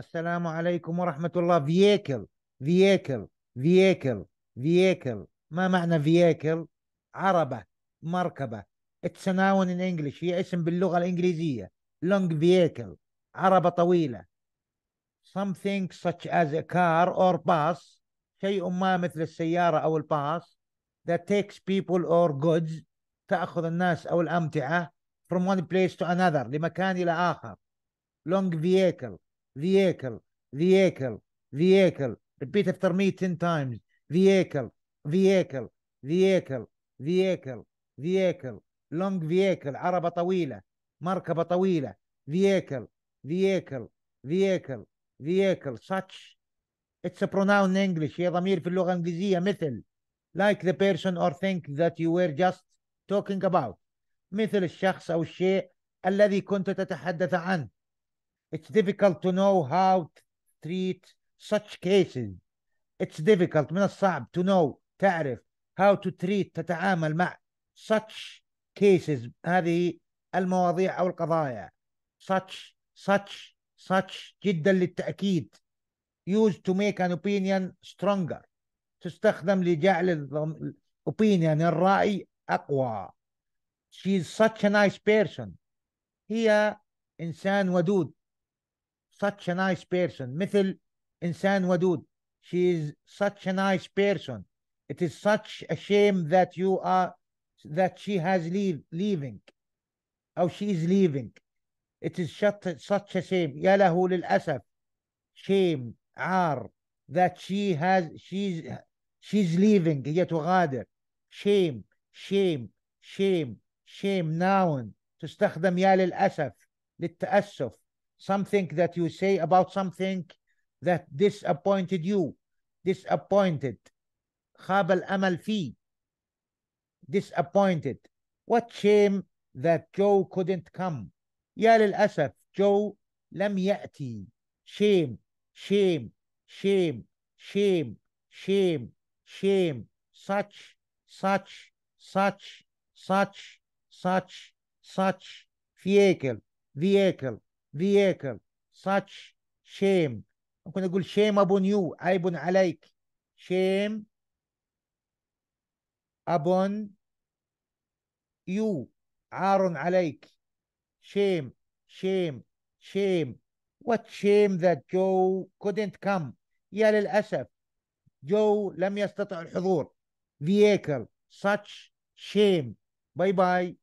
السلام عليكم ورحمة الله فييكل فييكل فييكل فييكل ما معنى فييكل عربة مركبة It's a noun in English هي اسم باللغة الإنجليزية long vehicle عربة طويلة something such as a car or bus شيء ما مثل السيارة أو الباص that takes people or goods تأخذ الناس أو الأمتعة from one place to another لمكان إلى آخر long vehicle vehicle vehicle vehicle repeat after me 10 times vehicle vehicle vehicle vehicle vehicle long vehicle عربة طويلة مركبة طويلة vehicle vehicle vehicle vehicle such it's a pronoun in English هي ضمير في اللغة الإنجليزية مثل like the person or thing that you were just talking about مثل الشخص أو الشيء الذي كنت تتحدث عنه It's difficult to know how to treat such cases. It's difficult من الصعب to know تعرف how to treat تتعامل مع such cases هذه المواضيع أو القضايا such such such جدا للتأكيد used to make an opinion stronger تستخدم لجعل opinion الرأي أقوى she's is such a nice person هي إنسان ودود such a nice person مثل إنسان ودود she is such a nice person it is such a shame that you are that she has leave, leaving أو she is leaving it is such a shame يا له للأسف shame عار that she has she's she's leaving هي تغادر shame shame shame shame noun تستخدم يا للأسف للتأسف something that you say about something that disappointed you disappointed khabal amal fi. disappointed what shame that Joe couldn't come يا للأسف Joe lam yati. shame shame shame shame shame shame such such such such such such vehicle vehicle vehicle such shame ممكن اقول shame upon you عيب عليك shame upon you عار عليك shame shame shame what shame that Joe couldn't come يا للأسف جو لم يستطع الحضور vehicle such shame bye bye